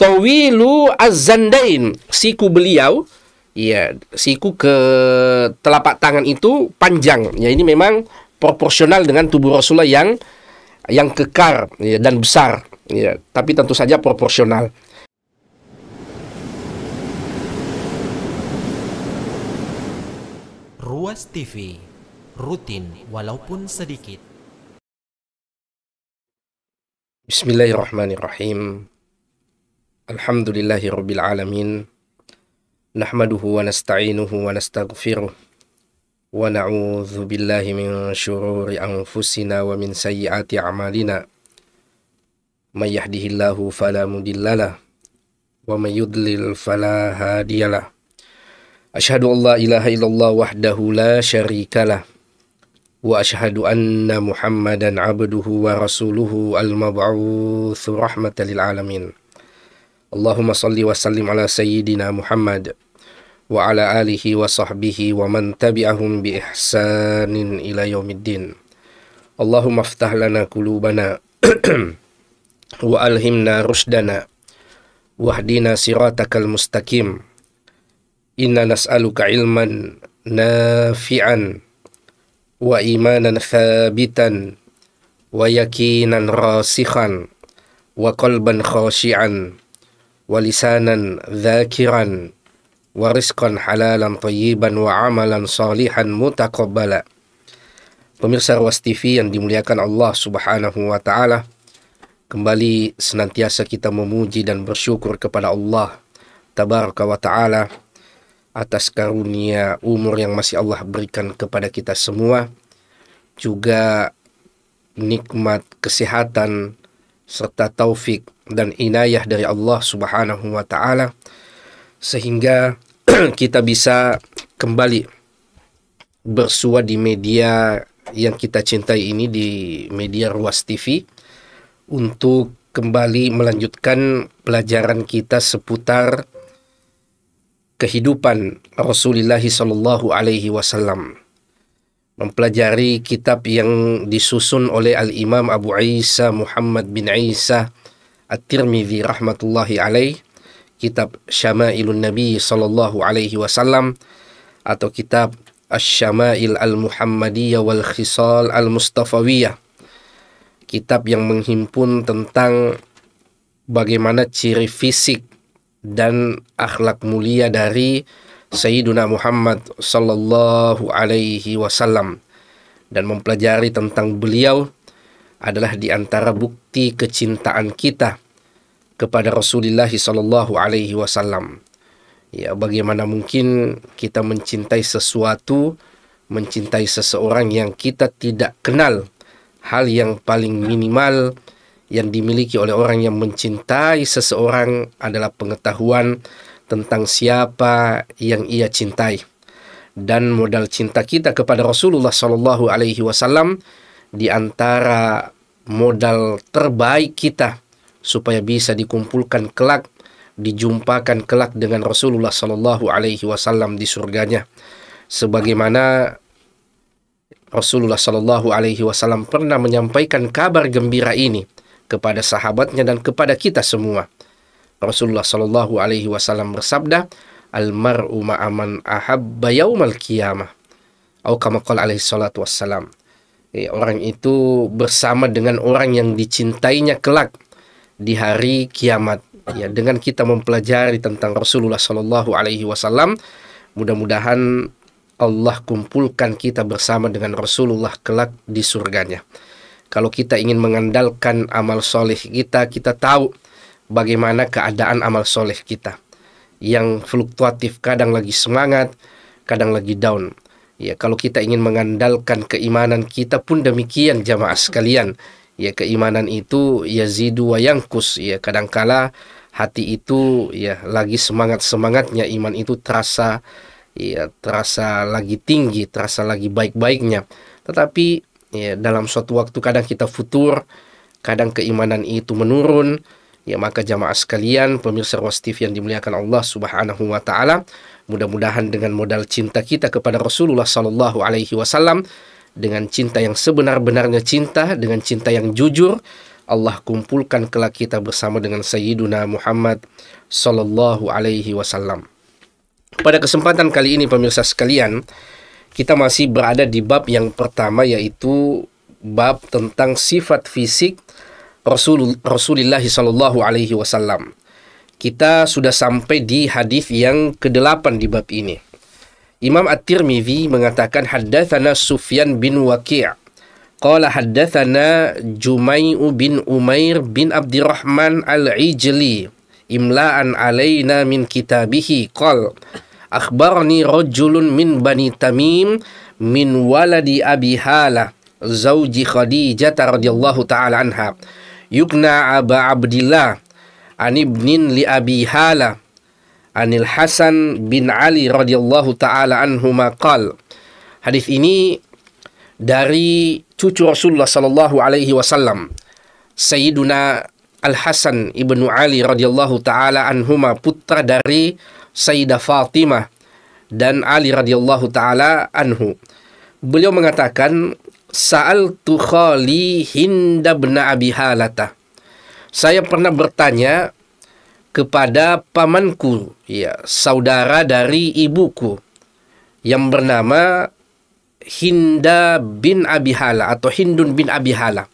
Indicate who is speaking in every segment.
Speaker 1: Tawilu az-zandain. Siku beliau ya siku ke telapak tangan itu panjang. Ya ini memang proporsional dengan tubuh Rasulullah yang yang kekar ya, dan besar. Ya, tapi tentu saja proporsional. Ruas TV rutin walaupun sedikit. Bismillahirrahmanirrahim. الحمد لله رب العالمين نحمده ونستعينه ونستغفره ونعوذ بالله من شرور أنفسنا ومن سيئات أعمالنا من يهده الله فلا مضل له ومن يضلل فلا هادي له أشهد أن لا إله إلا الله وحده لا شريك له وأشهد أن محمدا عبده ورسوله المبعوث رحمة للعالمين اللهم صل وسلم على سيدنا محمد وعلى آله وصحبه ومن تبعهم بإحسان إلى يوم الدين اللهم افتح لنا قلوبنا وألهمنا رشدنا واهدنا صراطك المستقيم إنا نسألك علما نافعا وإيمانا ثابتا ويقينا راسخا وقلبا خاشعا walisanan dzakiran wa rizqan halalan thayyiban wa amalan mutaqabbala. Pemirsa Ruas TV yang dimuliakan Allah Subhanahu wa taala, kembali senantiasa kita memuji dan bersyukur kepada Allah Tabaraka wa taala atas karunia umur yang masih Allah berikan kepada kita semua juga nikmat kesehatan serta taufik dan inayah dari Allah Subhanahu wa taala sehingga kita bisa kembali bersua di media yang kita cintai ini di media Ruas TV untuk kembali melanjutkan pelajaran kita seputar kehidupan Rasulullah sallallahu alaihi wasallam mempelajari kitab yang disusun oleh Al-Imam Abu Isa Muhammad bin Isa At-Tirmidzi rahmatullahi alaih kitab Syama'ilun Nabi sallallahu alaihi wasallam atau kitab Asy-Syama'il Al-Muhammadiyah wal Khisal Al-Mustafawiyah kitab yang menghimpun tentang bagaimana ciri fisik dan akhlak mulia dari Sayyiduna Muhammad sallallahu alaihi wasallam dan mempelajari tentang beliau adalah di antara bukti kecintaan kita kepada Rasulullah sallallahu alaihi wasallam. Ya, bagaimana mungkin kita mencintai sesuatu, mencintai seseorang yang kita tidak kenal? Hal yang paling minimal yang dimiliki oleh orang yang mencintai seseorang adalah pengetahuan tentang siapa yang ia cintai dan modal cinta kita kepada Rasulullah Shallallahu Alaihi Wasallam di antara modal terbaik kita supaya bisa dikumpulkan kelak dijumpakan kelak dengan Rasulullah Shallallahu Alaihi Wasallam di surganya sebagaimana Rasulullah Shallallahu Alaihi Wasallam pernah menyampaikan kabar gembira ini kepada sahabatnya dan kepada kita semua. Rasulullah Shallallahu Alaihi Wasallam bersabda, almaru ma'aman ahabba yaumal qiyamah. Atau kama qala alaihi salatu wassalam. Eh, orang itu bersama dengan orang yang dicintainya kelak di hari kiamat. Ya, dengan kita mempelajari tentang Rasulullah Shallallahu alaihi wasallam, mudah-mudahan Allah kumpulkan kita bersama dengan Rasulullah kelak di surganya. Kalau kita ingin mengandalkan amal soleh kita, kita tahu bagaimana keadaan amal soleh kita yang fluktuatif kadang lagi semangat kadang lagi down ya kalau kita ingin mengandalkan keimanan kita pun demikian jamaah sekalian ya keimanan itu yazidu wa yangkus ya kadangkala hati itu ya lagi semangat semangatnya iman itu terasa ya terasa lagi tinggi terasa lagi baik baiknya tetapi ya dalam suatu waktu kadang kita futur kadang keimanan itu menurun Ya maka jamaah sekalian pemirsa TV yang dimuliakan Allah Subhanahu wa taala, mudah-mudahan dengan modal cinta kita kepada Rasulullah sallallahu alaihi wasallam dengan cinta yang sebenar-benarnya cinta, dengan cinta yang jujur, Allah kumpulkan kelak kita bersama dengan Sayyiduna Muhammad sallallahu alaihi wasallam. Pada kesempatan kali ini pemirsa sekalian, kita masih berada di bab yang pertama yaitu bab tentang sifat fisik Rasul Rasulullah Shallallahu Alaihi Wasallam. Kita sudah sampai di hadis yang kedelapan di bab ini. Imam At-Tirmidzi mengatakan haddatsana Sufyan bin Waqi' qala haddatsana Jumai'u bin Umair bin Abdurrahman Al-Ijli imla'an alaina min kitabihi qal akhbarani rajulun min Bani Tamim min waladi Abi Hala zauji Khadijah radhiyallahu taala anha yukna Aba Abdillah an ibnin li Abi Hala anil Hasan bin Ali radhiyallahu taala anhu maqal. Hadis ini dari cucu Rasulullah sallallahu alaihi wasallam Sayyiduna Al Hasan ibnu Ali radhiyallahu taala anhu, putra dari sayyida Fatimah dan Ali radhiyallahu taala anhu. Beliau mengatakan Sa'al tukhali hinda bna abi halata. Saya pernah bertanya kepada pamanku, ya, saudara dari ibuku yang bernama Hinda bin Abi Hala atau Hindun bin Abi Hala.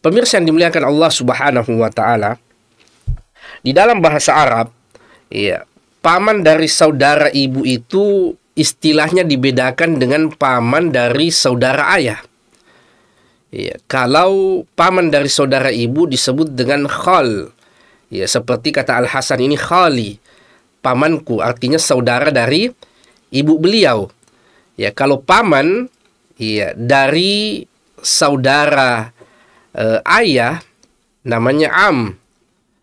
Speaker 1: Pemirsa yang dimuliakan Allah Subhanahu wa taala, di dalam bahasa Arab, ya, paman dari saudara ibu itu istilahnya dibedakan dengan paman dari saudara ayah. Ya, kalau paman dari saudara ibu disebut dengan khal. Ya, seperti kata Al-Hasan ini khali. Pamanku artinya saudara dari ibu beliau. Ya, kalau paman ya dari saudara eh, ayah namanya am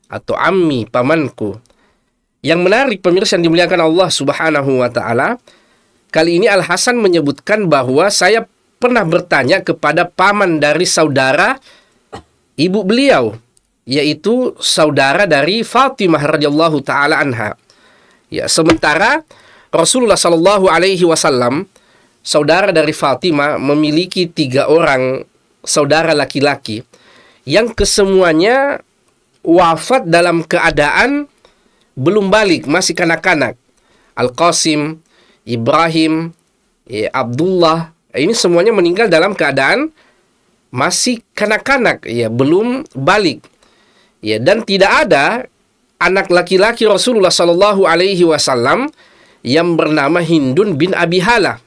Speaker 1: atau ammi pamanku. Yang menarik pemirsa yang dimuliakan Allah Subhanahu wa taala, Kali ini Al Hasan menyebutkan bahwa saya pernah bertanya kepada paman dari saudara ibu beliau, yaitu saudara dari Fatimah radhiyallahu taala anha. Ya, sementara Rasulullah Shallallahu alaihi wasallam saudara dari Fatimah memiliki tiga orang saudara laki-laki yang kesemuanya wafat dalam keadaan belum balik, masih kanak-kanak. Al-Qasim, Ibrahim, ya, Abdullah, eh, ini semuanya meninggal dalam keadaan masih kanak-kanak, ya belum balik. Ya, dan tidak ada anak laki-laki Rasulullah Shallallahu alaihi wasallam yang bernama Hindun bin Abi Hala.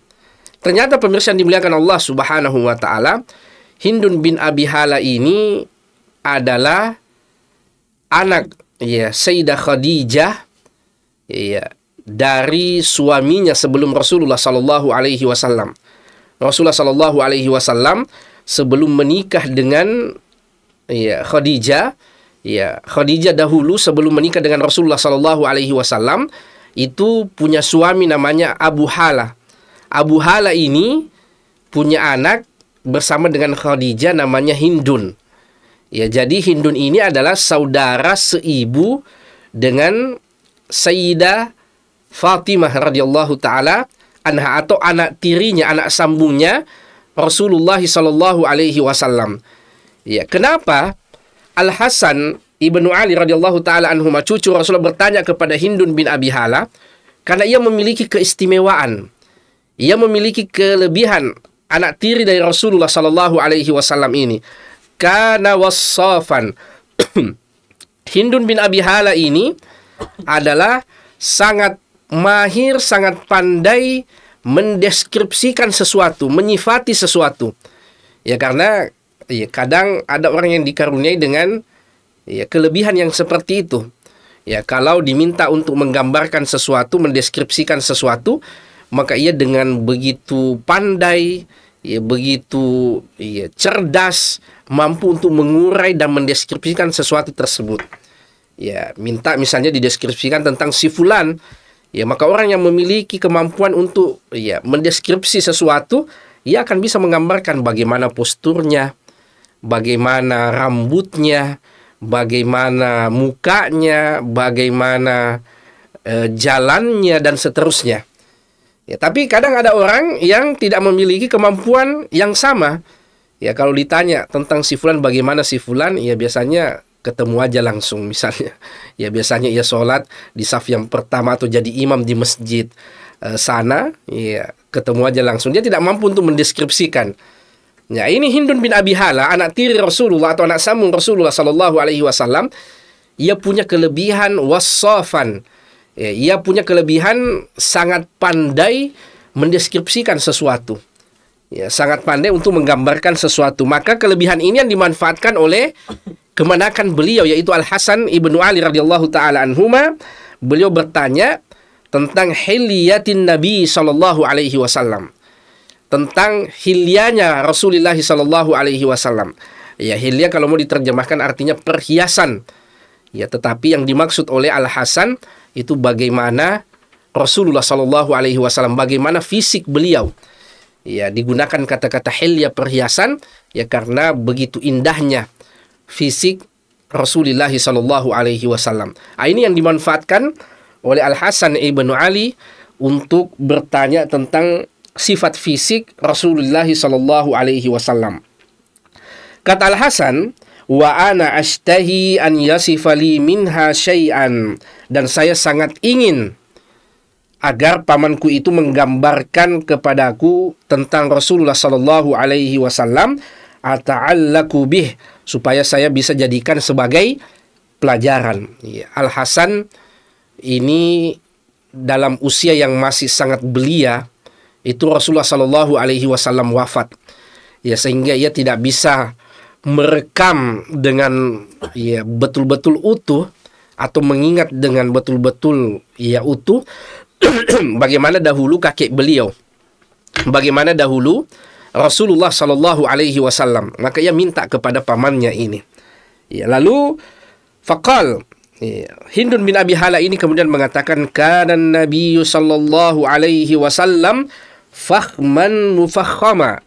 Speaker 1: Ternyata pemirsa yang dimuliakan Allah Subhanahu wa taala, Hindun bin Abi Hala ini adalah anak ya Sayyidah Khadijah ya dari suaminya sebelum Rasulullah Sallallahu Alaihi Wasallam. Rasulullah Sallallahu Alaihi Wasallam sebelum menikah dengan ya Khadijah, ya Khadijah dahulu sebelum menikah dengan Rasulullah Sallallahu Alaihi Wasallam itu punya suami namanya Abu Hala. Abu Hala ini punya anak bersama dengan Khadijah namanya Hindun. Ya, jadi Hindun ini adalah saudara seibu dengan Sayyidah Fatimah radhiyallahu taala anha atau anak tirinya, anak sambungnya Rasulullah sallallahu alaihi wasallam. Ya, kenapa Al Hasan Ibnu Ali radhiyallahu taala anhu cucu Rasulullah bertanya kepada Hindun bin Abi Hala karena ia memiliki keistimewaan. Ia memiliki kelebihan anak tiri dari Rasulullah sallallahu alaihi wasallam ini. karena wassafan. Hindun bin Abi Hala ini adalah sangat mahir, sangat pandai mendeskripsikan sesuatu, menyifati sesuatu. Ya karena ya kadang ada orang yang dikaruniai dengan ya kelebihan yang seperti itu. Ya kalau diminta untuk menggambarkan sesuatu, mendeskripsikan sesuatu, maka ia dengan begitu pandai, ya begitu ya cerdas, mampu untuk mengurai dan mendeskripsikan sesuatu tersebut. Ya, minta misalnya dideskripsikan tentang si fulan Ya, maka orang yang memiliki kemampuan untuk ya mendeskripsi sesuatu, ia akan bisa menggambarkan bagaimana posturnya, bagaimana rambutnya, bagaimana mukanya, bagaimana eh, jalannya dan seterusnya. Ya, tapi kadang ada orang yang tidak memiliki kemampuan yang sama. Ya, kalau ditanya tentang si fulan bagaimana si fulan, ya biasanya ketemu aja langsung misalnya. Ya biasanya ia sholat di saf yang pertama atau jadi imam di masjid e, sana, ya ketemu aja langsung. Dia tidak mampu untuk mendeskripsikan. Ya ini Hindun bin Abi Hala, anak tiri Rasulullah atau anak samung Rasulullah Shallallahu Alaihi Wasallam, ia punya kelebihan wasofan. Ya, ia punya kelebihan sangat pandai mendeskripsikan sesuatu. Ya, sangat pandai untuk menggambarkan sesuatu. Maka kelebihan ini yang dimanfaatkan oleh kemanakan beliau yaitu Al Hasan ibnu Ali radhiyallahu taala anhuma beliau bertanya tentang hilyatin Nabi sallallahu alaihi wasallam tentang hilyanya Rasulullah sallallahu alaihi wasallam ya hilya kalau mau diterjemahkan artinya perhiasan ya tetapi yang dimaksud oleh Al Hasan itu bagaimana Rasulullah sallallahu alaihi wasallam bagaimana fisik beliau ya digunakan kata-kata hilya perhiasan ya karena begitu indahnya fisik Rasulullah Shallallahu Alaihi Wasallam. Ah, ini yang dimanfaatkan oleh Al Hasan ibnu Ali untuk bertanya tentang sifat fisik Rasulullah Shallallahu Alaihi Wasallam. Kata Al Hasan, wa ana ashtahi an yasifali minha syai'an dan saya sangat ingin agar pamanku itu menggambarkan kepadaku tentang Rasulullah Shallallahu Alaihi Wasallam ata'allaku bih supaya saya bisa jadikan sebagai pelajaran. Iya, Al Hasan ini dalam usia yang masih sangat belia itu Rasulullah Shallallahu Alaihi Wasallam wafat ya sehingga ia tidak bisa merekam dengan ya betul-betul utuh atau mengingat dengan betul-betul ya utuh bagaimana dahulu kakek beliau bagaimana dahulu Rasulullah Shallallahu Alaihi Wasallam. Maka ia minta kepada pamannya ini. Ya, lalu fakal ya, Hindun bin Abi Hala ini kemudian mengatakan karena Nabi Shallallahu Alaihi Wasallam fahman mufakhama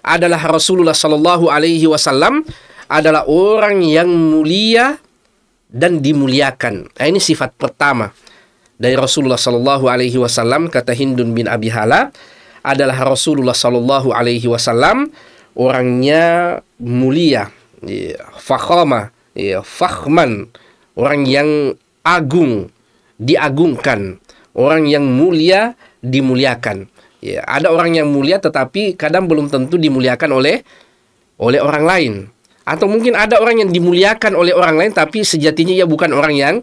Speaker 1: adalah Rasulullah Shallallahu Alaihi Wasallam adalah orang yang mulia dan dimuliakan. Nah, ini sifat pertama dari Rasulullah Shallallahu Alaihi Wasallam kata Hindun bin Abi Hala adalah Rasulullah Shallallahu Alaihi Wasallam orangnya mulia, ya, fakhama, iya, fakhman, orang yang agung, diagungkan, orang yang mulia dimuliakan. Ya, ada orang yang mulia tetapi kadang belum tentu dimuliakan oleh oleh orang lain. Atau mungkin ada orang yang dimuliakan oleh orang lain tapi sejatinya ia bukan orang yang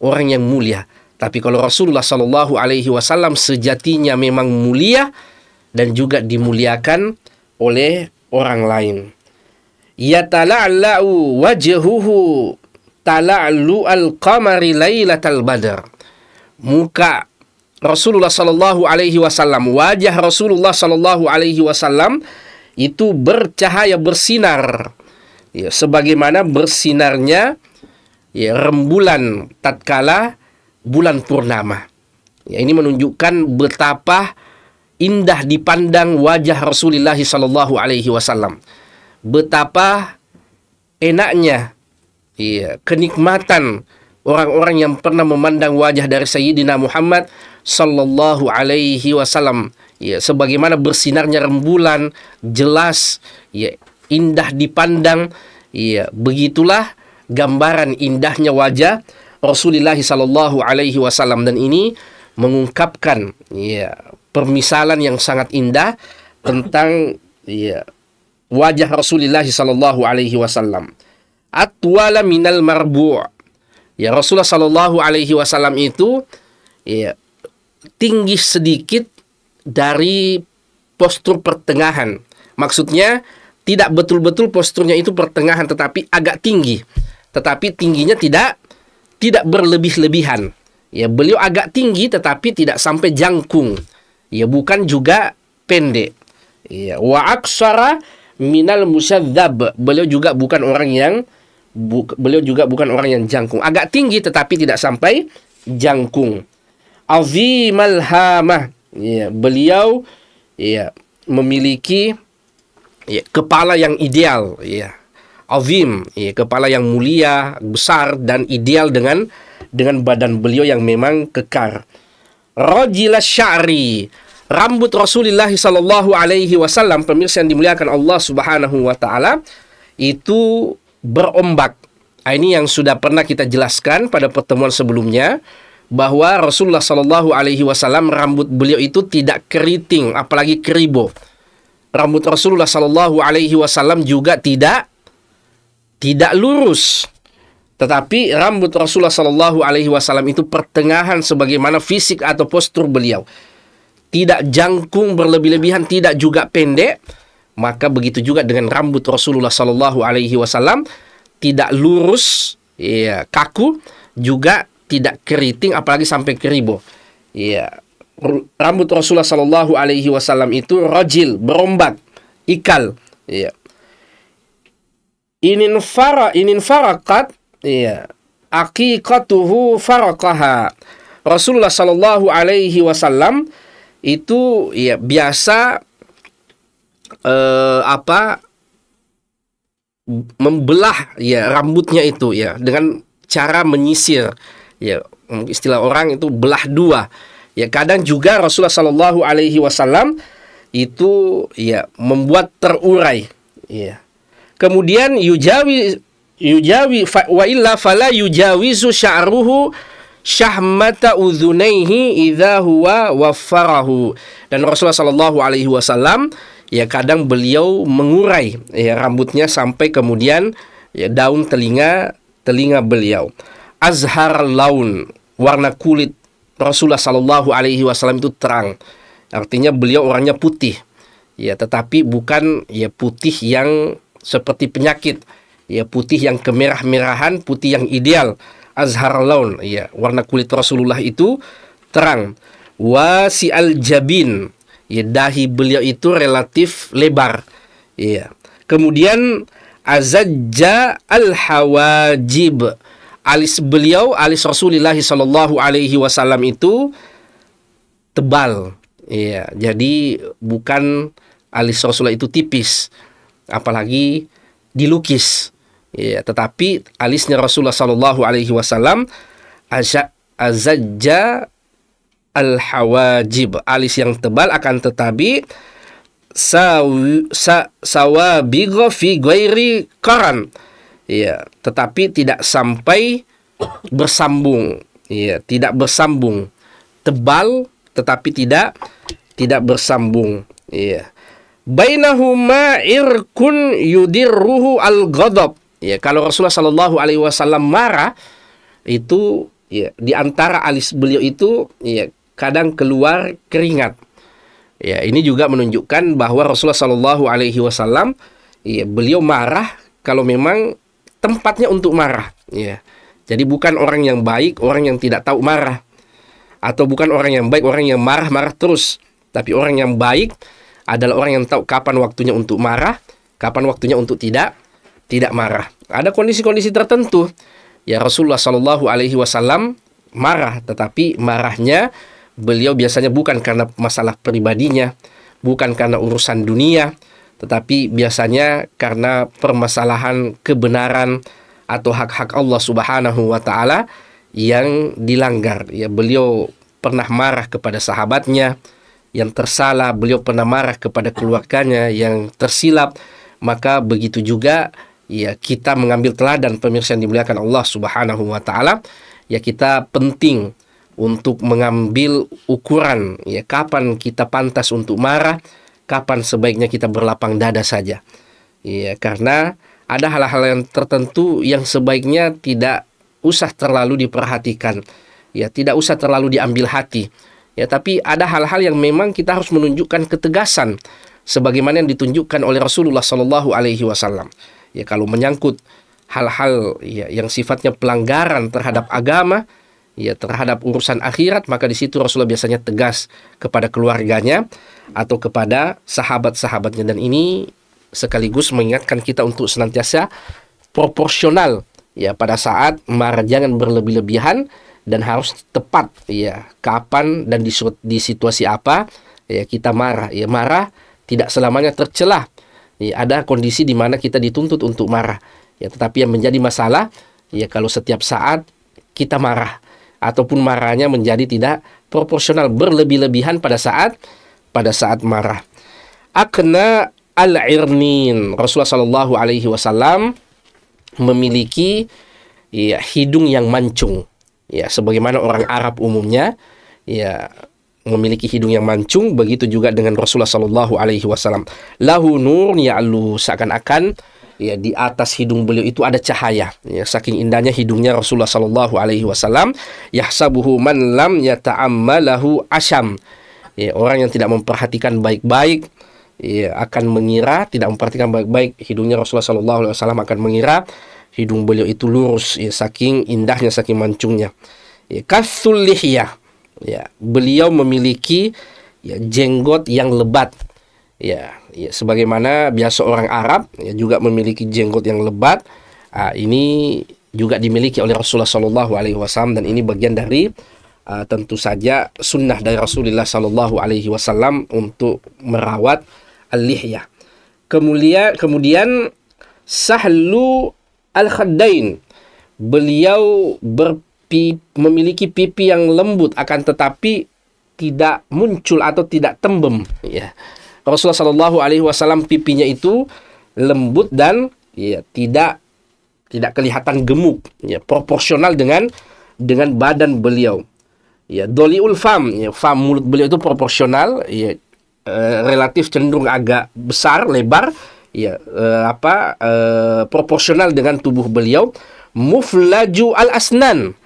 Speaker 1: orang yang mulia. Tapi kalau Rasulullah Shallallahu Alaihi Wasallam sejatinya memang mulia dan juga dimuliakan oleh orang lain. Ya talalau wajhuhu tala'lu al-qamari lailatal badr. Muka Rasulullah Shallallahu Alaihi Wasallam, wajah Rasulullah Shallallahu Alaihi Wasallam itu bercahaya bersinar, ya, sebagaimana bersinarnya ya, rembulan tatkala bulan purnama. Ya, ini menunjukkan betapa indah dipandang wajah Rasulullah Sallallahu Alaihi Wasallam. Betapa enaknya, ya, kenikmatan orang-orang yang pernah memandang wajah dari Sayyidina Muhammad Sallallahu Alaihi Wasallam. Ya, sebagaimana bersinarnya rembulan jelas, ya, indah dipandang. Ya, begitulah gambaran indahnya wajah Rasulullah Sallallahu Alaihi Wasallam dan ini mengungkapkan ya permisalan yang sangat indah tentang ya wajah Rasulullah Sallallahu Alaihi Wasallam. Atwala minal marbu' Ya Rasulullah Sallallahu Alaihi Wasallam itu ya tinggi sedikit dari postur pertengahan. Maksudnya tidak betul-betul posturnya itu pertengahan tetapi agak tinggi. Tetapi tingginya tidak tidak berlebih-lebihan. Ya, beliau agak tinggi tetapi tidak sampai jangkung. Ya, bukan juga pendek. Ya, wa aksara minal musyadzab. Beliau juga bukan orang yang bu, beliau juga bukan orang yang jangkung. Agak tinggi tetapi tidak sampai jangkung. Azimal hamah. Ya, beliau ya memiliki ya, kepala yang ideal, ya azim, ya, kepala yang mulia, besar dan ideal dengan dengan badan beliau yang memang kekar. Rajila syari, rambut Rasulullah sallallahu alaihi wasallam pemirsa yang dimuliakan Allah Subhanahu wa taala itu berombak. Ah, ini yang sudah pernah kita jelaskan pada pertemuan sebelumnya bahwa Rasulullah Shallallahu Alaihi Wasallam rambut beliau itu tidak keriting, apalagi keribo. Rambut Rasulullah Shallallahu Alaihi Wasallam juga tidak tidak lurus. Tetapi rambut Rasulullah Shallallahu Alaihi Wasallam itu pertengahan sebagaimana fisik atau postur beliau. Tidak jangkung berlebih-lebihan, tidak juga pendek. Maka begitu juga dengan rambut Rasulullah Shallallahu Alaihi Wasallam tidak lurus, ya, kaku, juga tidak keriting, apalagi sampai keribo. Ya, rambut Rasulullah Shallallahu Alaihi Wasallam itu rojil, berombak, ikal. Ya. Inin fara inin farakat iya aqiqatuhu farakaha Rasulullah Shallallahu Alaihi Wasallam itu ya biasa eh, apa membelah ya rambutnya itu ya dengan cara menyisir ya istilah orang itu belah dua ya kadang juga Rasulullah Shallallahu Alaihi Wasallam itu ya membuat terurai ya Kemudian yujawi yujawi fa, wa illa fala yujawizu sya'ruhu syahmata udhunaihi idza huwa waffarahu. Dan Rasulullah sallallahu alaihi wasallam ya kadang beliau mengurai ya rambutnya sampai kemudian ya daun telinga telinga beliau. Azhar laun, warna kulit Rasulullah sallallahu alaihi wasallam itu terang. Artinya beliau orangnya putih. Ya, tetapi bukan ya putih yang seperti penyakit ya putih yang kemerah-merahan putih yang ideal azhar laun ya warna kulit Rasulullah itu terang wasi al jabin ya dahi beliau itu relatif lebar ya kemudian azajja al hawajib alis beliau alis Rasulullah sallallahu Alaihi Wasallam itu tebal ya jadi bukan alis Rasulullah itu tipis apalagi dilukis. Ya, tetapi alisnya Rasulullah Shallallahu Alaihi Wasallam azajja al hawajib alis yang tebal akan tetapi sawi, sa, sawabigo fi ghairi koran ya tetapi tidak sampai bersambung ya tidak bersambung tebal tetapi tidak tidak bersambung ya bainahuma irkun yudirruhu al ghadab ya kalau Rasulullah Shallallahu alaihi wasallam marah itu ya di antara alis beliau itu ya kadang keluar keringat ya ini juga menunjukkan bahwa Rasulullah Shallallahu alaihi wasallam ya beliau marah kalau memang tempatnya untuk marah ya jadi bukan orang yang baik orang yang tidak tahu marah atau bukan orang yang baik orang yang marah-marah terus tapi orang yang baik adalah orang yang tahu kapan waktunya untuk marah, kapan waktunya untuk tidak tidak marah. Ada kondisi-kondisi tertentu. Ya Rasulullah Shallallahu Alaihi Wasallam marah, tetapi marahnya beliau biasanya bukan karena masalah pribadinya, bukan karena urusan dunia, tetapi biasanya karena permasalahan kebenaran atau hak-hak Allah Subhanahu wa taala yang dilanggar. Ya beliau pernah marah kepada sahabatnya, yang tersalah beliau pernah marah kepada keluarganya yang tersilap maka begitu juga ya kita mengambil teladan pemirsa yang dimuliakan Allah Subhanahu wa taala ya kita penting untuk mengambil ukuran ya kapan kita pantas untuk marah kapan sebaiknya kita berlapang dada saja ya karena ada hal-hal yang tertentu yang sebaiknya tidak usah terlalu diperhatikan ya tidak usah terlalu diambil hati Ya, tapi ada hal-hal yang memang kita harus menunjukkan ketegasan sebagaimana yang ditunjukkan oleh Rasulullah Shallallahu alaihi wasallam. Ya, kalau menyangkut hal-hal ya, yang sifatnya pelanggaran terhadap agama, ya terhadap urusan akhirat maka di situ Rasulullah biasanya tegas kepada keluarganya atau kepada sahabat-sahabatnya dan ini sekaligus mengingatkan kita untuk senantiasa proporsional ya pada saat marah jangan berlebih-lebihan dan harus tepat ya kapan dan di, di situasi apa ya kita marah ya marah tidak selamanya tercelah ya, ada kondisi di mana kita dituntut untuk marah ya tetapi yang menjadi masalah ya kalau setiap saat kita marah ataupun marahnya menjadi tidak proporsional berlebih-lebihan pada saat pada saat marah akna al-irnin Rasulullah Shallallahu Alaihi Wasallam memiliki ya, hidung yang mancung Ya, sebagaimana orang Arab umumnya, ya memiliki hidung yang mancung, begitu juga dengan Rasulullah Shallallahu Alaihi Wasallam. Lahu nur lu seakan-akan ya di atas hidung beliau itu ada cahaya. Ya, saking indahnya hidungnya Rasulullah Shallallahu Alaihi Wasallam. sabuhu man lam ta'ammalahu asham. Ya, orang yang tidak memperhatikan baik-baik ya, akan mengira tidak memperhatikan baik-baik hidungnya Rasulullah Shallallahu Alaihi Wasallam akan mengira hidung beliau itu lurus ya saking indahnya saking mancungnya ya kasul lihya ya beliau memiliki ya jenggot yang lebat ya, ya sebagaimana biasa orang Arab ya juga memiliki jenggot yang lebat ah, ini juga dimiliki oleh Rasulullah Shallallahu Alaihi Wasallam dan ini bagian dari uh, tentu saja sunnah dari Rasulullah Shallallahu Alaihi Wasallam untuk merawat al-lihya. Kemudian, kemudian sahlu al-khaddain. Beliau berpi, memiliki pipi yang lembut akan tetapi tidak muncul atau tidak tembem ya. Rasulullah Shallallahu alaihi wasallam pipinya itu lembut dan ya tidak tidak kelihatan gemuk ya proporsional dengan dengan badan beliau. Ya, doliul fam, ya, fam mulut beliau itu proporsional, ya, eh, relatif cenderung agak besar, lebar, ya uh, apa uh, proporsional dengan tubuh beliau muflaju al asnan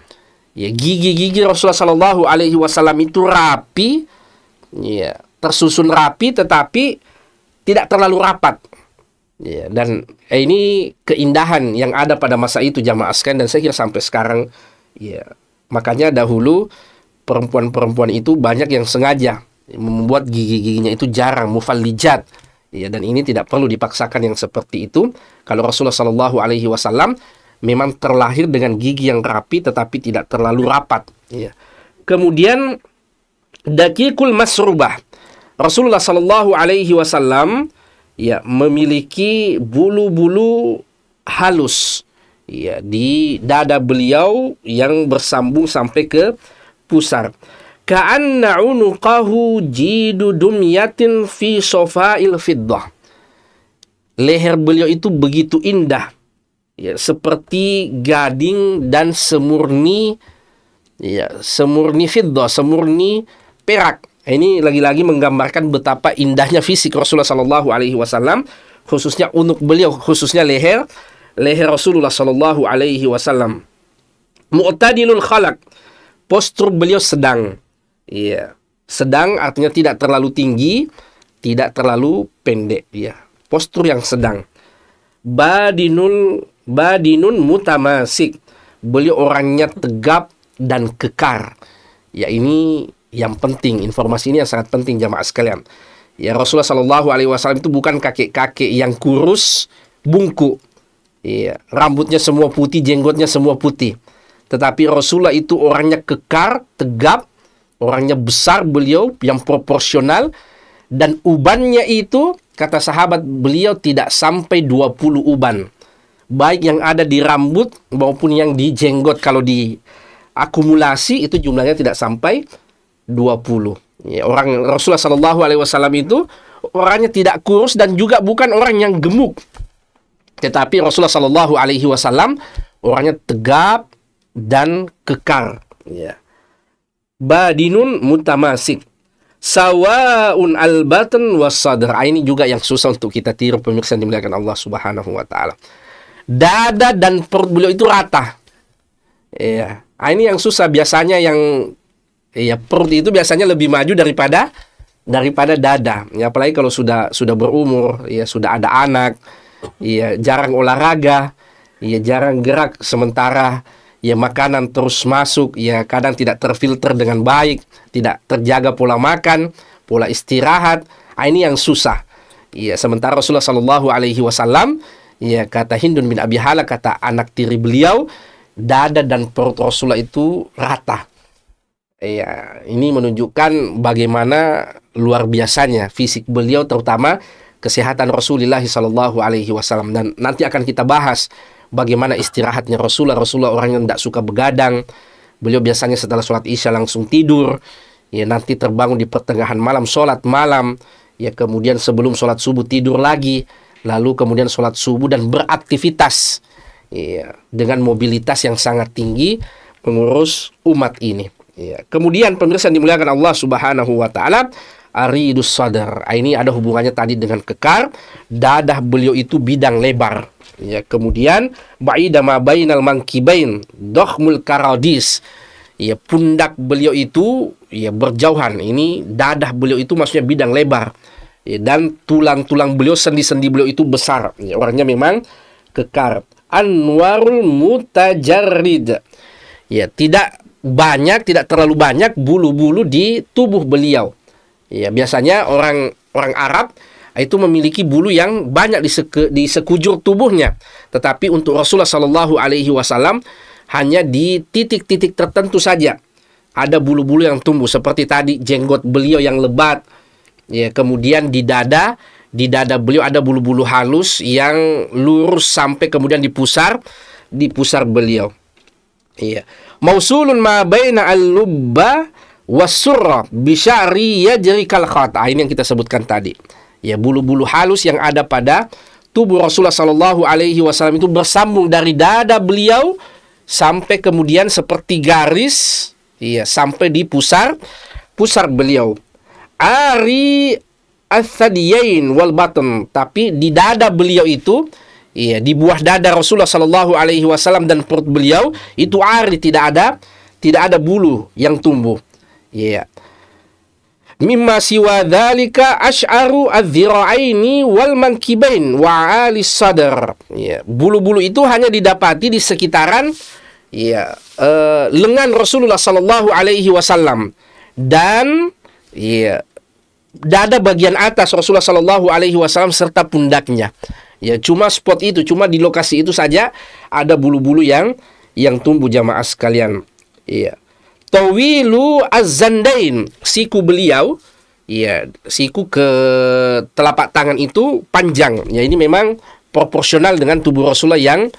Speaker 1: ya gigi-gigi Rasulullah Shallallahu Alaihi Wasallam itu rapi ya tersusun rapi tetapi tidak terlalu rapat ya dan eh, ini keindahan yang ada pada masa itu jamaah sekalian dan saya kira sampai sekarang ya makanya dahulu perempuan-perempuan itu banyak yang sengaja membuat gigi-giginya itu jarang mufalijat Ya, dan ini tidak perlu dipaksakan yang seperti itu. Kalau Rasulullah Shallallahu Alaihi Wasallam memang terlahir dengan gigi yang rapi, tetapi tidak terlalu rapat. Ya. Kemudian dakikul masrubah. Rasulullah Shallallahu Alaihi Wasallam ya memiliki bulu-bulu halus ya di dada beliau yang bersambung sampai ke pusar. Ka'anna unuqahu jidu dumyatin fi sofa'il fiddah. Leher beliau itu begitu indah. Ya, seperti gading dan semurni ya, semurni fiddah, semurni perak. Ini lagi-lagi menggambarkan betapa indahnya fisik Rasulullah Shallallahu Alaihi Wasallam, khususnya unuk beliau, khususnya leher, leher Rasulullah Shallallahu Alaihi Wasallam. Mu'tadilul khalak, postur beliau sedang. Iya. Sedang artinya tidak terlalu tinggi, tidak terlalu pendek ya. Postur yang sedang. Badinun badinun mutamasik. Beliau orangnya tegap dan kekar. Ya ini yang penting, informasi ini yang sangat penting jamaah sekalian. Ya Rasulullah Shallallahu Alaihi Wasallam itu bukan kakek-kakek yang kurus, bungkuk, iya, rambutnya semua putih, jenggotnya semua putih. Tetapi Rasulullah itu orangnya kekar, tegap, orangnya besar beliau yang proporsional dan ubannya itu kata sahabat beliau tidak sampai 20 uban baik yang ada di rambut maupun yang di jenggot kalau di akumulasi itu jumlahnya tidak sampai 20 ya, orang Rasulullah Shallallahu Alaihi Wasallam itu orangnya tidak kurus dan juga bukan orang yang gemuk tetapi Rasulullah Shallallahu Alaihi Wasallam orangnya tegap dan kekar ya badinun mutamasik sawaun al-batn was ah, Ini juga yang susah untuk kita tiru pemirsa dimuliakan Allah Subhanahu wa taala. Dada dan perut beliau itu rata. Iya. Ah, ini yang susah biasanya yang ya perut itu biasanya lebih maju daripada daripada dada. Ya apalagi kalau sudah sudah berumur, ya sudah ada anak, ya jarang olahraga, ya jarang gerak sementara ya makanan terus masuk, ya kadang tidak terfilter dengan baik, tidak terjaga pola makan, pola istirahat. Ah, ini yang susah. Ya, sementara Rasulullah Shallallahu Alaihi Wasallam, ya kata Hindun bin Abi Hala kata anak tiri beliau, dada dan perut Rasulullah itu rata. Ya, ini menunjukkan bagaimana luar biasanya fisik beliau terutama kesehatan Rasulullah Shallallahu Alaihi Wasallam dan nanti akan kita bahas bagaimana istirahatnya Rasulullah. Rasulullah orang yang tidak suka begadang. Beliau biasanya setelah sholat isya langsung tidur. Ya nanti terbangun di pertengahan malam sholat malam. Ya kemudian sebelum sholat subuh tidur lagi. Lalu kemudian sholat subuh dan beraktivitas. Ya, dengan mobilitas yang sangat tinggi mengurus umat ini. Ya. Kemudian pemirsa dimuliakan Allah Subhanahu wa taala aridus sadar. Ah, ini ada hubungannya tadi dengan kekar, dadah beliau itu bidang lebar ya kemudian ba'ida ma bainal mankibain dakhmul karadis ya pundak beliau itu ya berjauhan ini dadah beliau itu maksudnya bidang lebar ya, dan tulang-tulang beliau sendi-sendi beliau itu besar ya, orangnya memang kekar anwarul mutajarrid ya tidak banyak tidak terlalu banyak bulu-bulu di tubuh beliau ya biasanya orang orang Arab itu memiliki bulu yang banyak di, sekujur tubuhnya. Tetapi untuk Rasulullah Shallallahu Alaihi Wasallam hanya di titik-titik tertentu saja ada bulu-bulu yang tumbuh seperti tadi jenggot beliau yang lebat. Ya, kemudian di dada, di dada beliau ada bulu-bulu halus yang lurus sampai kemudian dipusar, dipusar beliau. Iya. Mausulun ma baina al-lubba wasurra bisyari yajri kal khata. Ah, ini yang kita sebutkan tadi ya bulu-bulu halus yang ada pada tubuh Rasulullah Shallallahu Alaihi Wasallam itu bersambung dari dada beliau sampai kemudian seperti garis ya sampai di pusar pusar beliau ari asadiyain wal batin tapi di dada beliau itu ya di buah dada Rasulullah Shallallahu Alaihi Wasallam dan perut beliau itu ari tidak ada tidak ada bulu yang tumbuh ya yeah mimma siwa dhalika asy'aru adh-dhira'aini wal mankibain wa 'ali sadr Ya, bulu-bulu itu hanya didapati di sekitaran ya uh, lengan Rasulullah sallallahu alaihi wasallam dan ya dada bagian atas Rasulullah sallallahu alaihi wasallam serta pundaknya. Ya, cuma spot itu, cuma di lokasi itu saja ada bulu-bulu yang yang tumbuh jamaah sekalian. Iya. Tawilu Az-Zandain. Siku beliau ya siku ke telapak tangan itu panjang. Ya ini memang proporsional dengan tubuh Rasulullah yang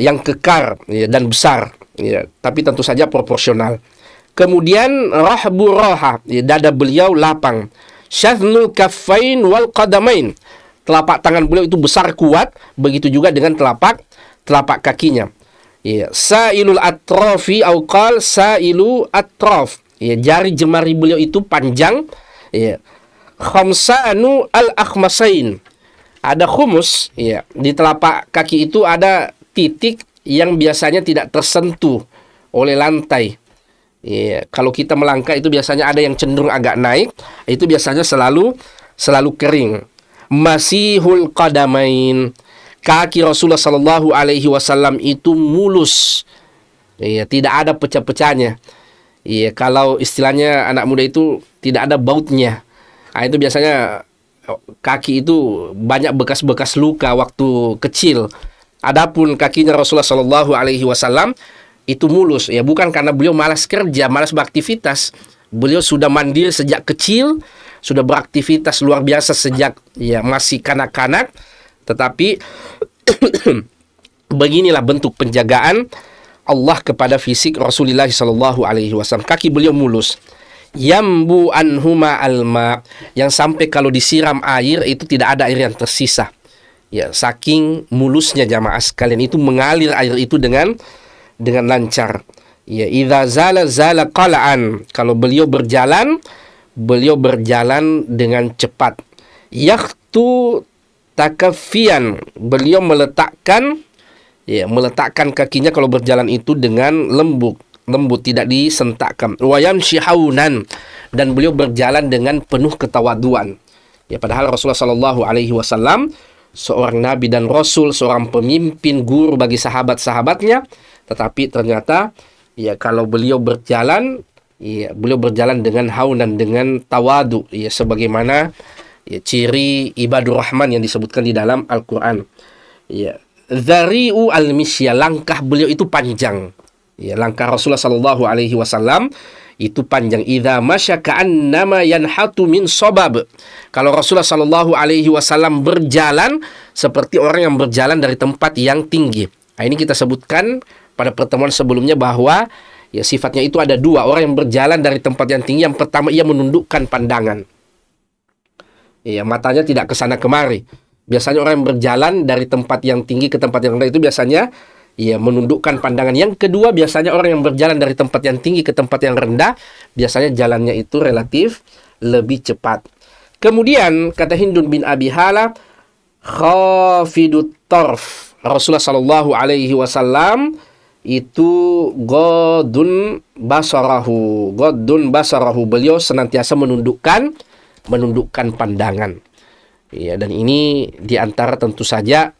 Speaker 1: yang kekar ya, dan besar. Ya, tapi tentu saja proporsional. Kemudian rahbu roha, ya, dada beliau lapang. Syathnul kafain wal qadamain. Telapak tangan beliau itu besar kuat, begitu juga dengan telapak telapak kakinya. Ya, sailul atrofi qal sailu atrof. Ya, jari jemari beliau itu panjang. Ya. Khamsanu al akhmasain. Ada khumus. Ya, di telapak kaki itu ada titik yang biasanya tidak tersentuh oleh lantai. Ya, kalau kita melangkah itu biasanya ada yang cenderung agak naik. Itu biasanya selalu selalu kering. Masihul qadamain kaki Rasulullah Shallallahu Alaihi Wasallam itu mulus, ya, tidak ada pecah-pecahnya. Iya, kalau istilahnya anak muda itu tidak ada bautnya. Nah, itu biasanya oh, kaki itu banyak bekas-bekas luka waktu kecil. Adapun kakinya Rasulullah Shallallahu Alaihi Wasallam itu mulus, ya bukan karena beliau malas kerja, malas beraktivitas. Beliau sudah mandiri sejak kecil, sudah beraktivitas luar biasa sejak ya masih kanak-kanak tetapi beginilah bentuk penjagaan Allah kepada fisik Rasulullah Shallallahu Alaihi Wasallam. Kaki beliau mulus. Yambu anhuma alma yang sampai kalau disiram air itu tidak ada air yang tersisa. Ya, saking mulusnya jamaah sekalian itu mengalir air itu dengan dengan lancar. Ya, idza zala zala qalaan. Kalau beliau berjalan, beliau berjalan dengan cepat. Yaktu mustakafian. Beliau meletakkan ya, meletakkan kakinya kalau berjalan itu dengan lembut, lembut tidak disentakkan. Wayam syihaunan dan beliau berjalan dengan penuh ketawaduan. Ya padahal Rasulullah Shallallahu alaihi wasallam seorang nabi dan rasul, seorang pemimpin guru bagi sahabat-sahabatnya, tetapi ternyata ya kalau beliau berjalan ya beliau berjalan dengan haunan dengan tawadu ya sebagaimana ya, ciri ibadur rahman yang disebutkan di dalam Al-Qur'an. Ya. Dari'u al-misya, langkah beliau itu panjang. Ya, langkah Rasulullah Shallallahu alaihi wasallam itu panjang ida masyaka'an nama yang hatu min sobab kalau Rasulullah Shallallahu alaihi wasallam berjalan seperti orang yang berjalan dari tempat yang tinggi nah, ini kita sebutkan pada pertemuan sebelumnya bahwa ya sifatnya itu ada dua orang yang berjalan dari tempat yang tinggi yang pertama ia menundukkan pandangan Iya, matanya tidak ke sana kemari. Biasanya orang yang berjalan dari tempat yang tinggi ke tempat yang rendah itu biasanya ya menundukkan pandangan. Yang kedua, biasanya orang yang berjalan dari tempat yang tinggi ke tempat yang rendah, biasanya jalannya itu relatif lebih cepat. Kemudian kata Hindun bin Abi Hala, khafidut torf. Rasulullah Shallallahu alaihi wasallam itu godun basarahu. Godun basarahu. Beliau senantiasa menundukkan menundukkan pandangan. Ya, dan ini diantara tentu saja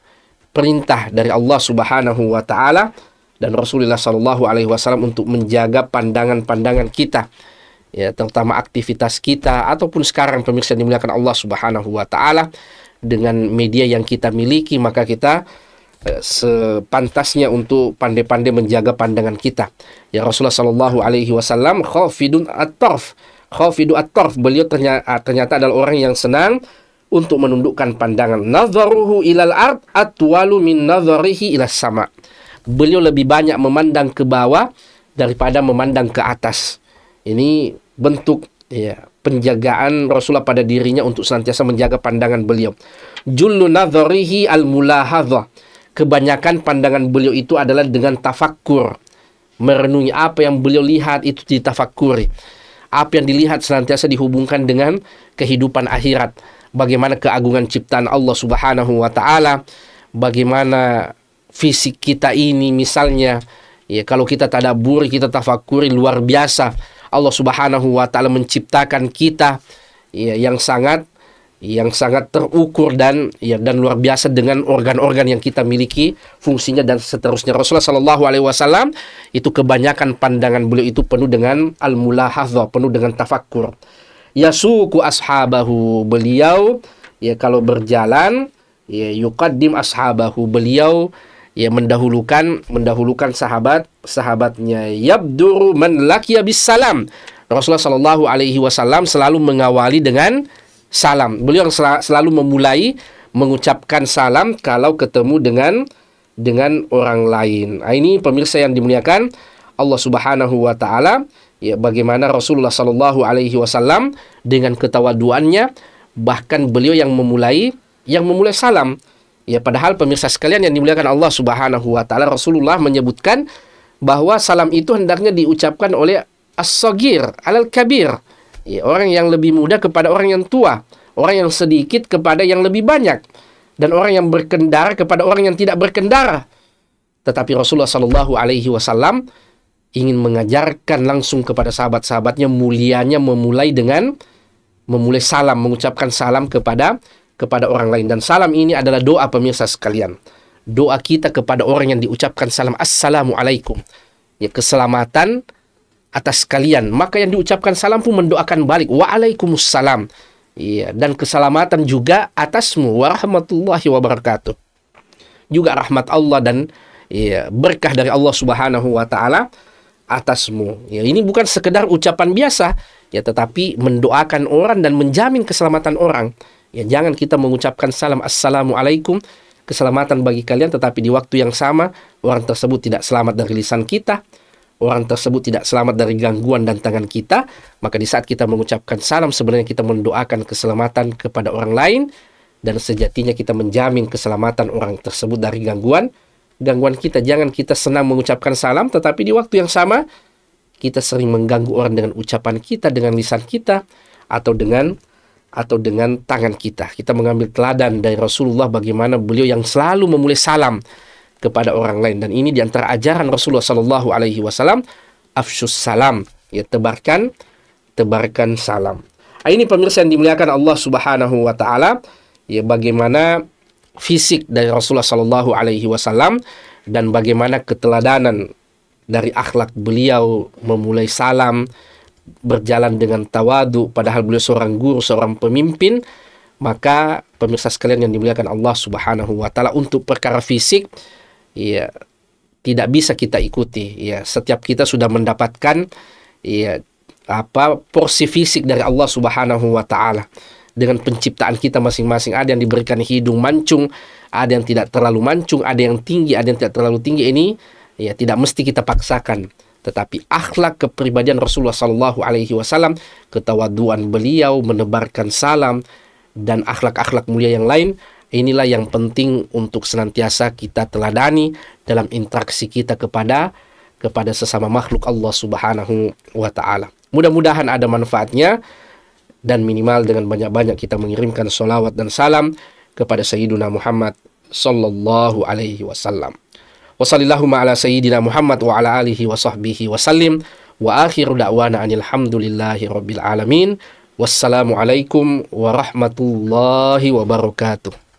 Speaker 1: perintah dari Allah Subhanahu wa taala dan Rasulullah Shallallahu alaihi wasallam untuk menjaga pandangan-pandangan kita ya terutama aktivitas kita ataupun sekarang pemirsa dimuliakan Allah Subhanahu wa taala dengan media yang kita miliki maka kita eh, sepantasnya untuk pandai-pandai menjaga pandangan kita. Ya Rasulullah Shallallahu alaihi wasallam khafidun at-tarf khafidu at Beliau ternyata, ah, ternyata adalah orang yang senang untuk menundukkan pandangan. Nazaruhu ilal ard atwalu min nazarihi ilas sama. Beliau lebih banyak memandang ke bawah daripada memandang ke atas. Ini bentuk ya penjagaan Rasulullah pada dirinya untuk senantiasa menjaga pandangan beliau. Jullu nazarihi al mulahadha. Kebanyakan pandangan beliau itu adalah dengan tafakkur. Merenungi apa yang beliau lihat itu ditafakuri apa yang dilihat senantiasa dihubungkan dengan kehidupan akhirat. Bagaimana keagungan ciptaan Allah Subhanahu wa taala, bagaimana fisik kita ini misalnya ya kalau kita tadaburi, kita tafakuri luar biasa Allah Subhanahu wa taala menciptakan kita ya yang sangat yang sangat terukur dan ya dan luar biasa dengan organ-organ yang kita miliki fungsinya dan seterusnya Rasulullah Shallallahu Alaihi Wasallam itu kebanyakan pandangan beliau itu penuh dengan al mulahadzah penuh dengan tafakur yasuku ashabahu beliau ya kalau berjalan ya yukadim ashabahu beliau ya mendahulukan mendahulukan sahabat sahabatnya yabduru man salam Rasulullah Shallallahu alaihi wasallam selalu mengawali dengan salam. Beliau yang selalu memulai mengucapkan salam kalau ketemu dengan dengan orang lain. Nah, ini pemirsa yang dimuliakan Allah Subhanahu wa taala, ya bagaimana Rasulullah sallallahu alaihi wasallam dengan ketawaduannya bahkan beliau yang memulai yang memulai salam. Ya padahal pemirsa sekalian yang dimuliakan Allah Subhanahu wa taala Rasulullah menyebutkan bahwa salam itu hendaknya diucapkan oleh as-sagir alal kabir ya, orang yang lebih muda kepada orang yang tua, orang yang sedikit kepada yang lebih banyak, dan orang yang berkendara kepada orang yang tidak berkendara. Tetapi Rasulullah Shallallahu Alaihi Wasallam ingin mengajarkan langsung kepada sahabat-sahabatnya mulianya memulai dengan memulai salam, mengucapkan salam kepada kepada orang lain dan salam ini adalah doa pemirsa sekalian. Doa kita kepada orang yang diucapkan salam assalamualaikum. Ya keselamatan atas kalian. Maka yang diucapkan salam pun mendoakan balik. Waalaikumsalam. Iya, dan keselamatan juga atasmu. Warahmatullahi wabarakatuh. Juga rahmat Allah dan iya, berkah dari Allah subhanahu wa ta'ala atasmu. Ya, ini bukan sekedar ucapan biasa, ya tetapi mendoakan orang dan menjamin keselamatan orang. Ya, jangan kita mengucapkan salam assalamualaikum keselamatan bagi kalian tetapi di waktu yang sama orang tersebut tidak selamat dari lisan kita orang tersebut tidak selamat dari gangguan dan tangan kita, maka di saat kita mengucapkan salam sebenarnya kita mendoakan keselamatan kepada orang lain dan sejatinya kita menjamin keselamatan orang tersebut dari gangguan gangguan kita. Jangan kita senang mengucapkan salam tetapi di waktu yang sama kita sering mengganggu orang dengan ucapan kita, dengan lisan kita atau dengan atau dengan tangan kita. Kita mengambil teladan dari Rasulullah bagaimana beliau yang selalu memulai salam kepada orang lain dan ini diantara ajaran Rasulullah Shallallahu Alaihi Wasallam afshus salam ya tebarkan tebarkan salam ah, ini pemirsa yang dimuliakan Allah Subhanahu Wa Taala ya bagaimana fisik dari Rasulullah Shallallahu Alaihi Wasallam dan bagaimana keteladanan dari akhlak beliau memulai salam berjalan dengan tawadu padahal beliau seorang guru seorang pemimpin maka pemirsa sekalian yang dimuliakan Allah Subhanahu wa taala untuk perkara fisik ya tidak bisa kita ikuti ya setiap kita sudah mendapatkan ya apa porsi fisik dari Allah Subhanahu wa taala dengan penciptaan kita masing-masing ada yang diberikan hidung mancung ada yang tidak terlalu mancung ada yang tinggi ada yang tidak terlalu tinggi ini ya tidak mesti kita paksakan tetapi akhlak kepribadian Rasulullah Shallallahu Alaihi Wasallam ketawaduan beliau menebarkan salam dan akhlak-akhlak mulia yang lain Inilah yang penting untuk senantiasa kita teladani dalam interaksi kita kepada kepada sesama makhluk Allah Subhanahu wa taala. Mudah-mudahan ada manfaatnya dan minimal dengan banyak-banyak kita mengirimkan solawat dan salam kepada Sayyidina Muhammad sallallahu alaihi wasallam. Wassallallahu ala Sayyidina Muhammad wa ala alihi wa sahbihi sallim wa akhiru da'wana anil hamdulillahi rabbil alamin. Wassalamualaikum warahmatullahi wabarakatuh.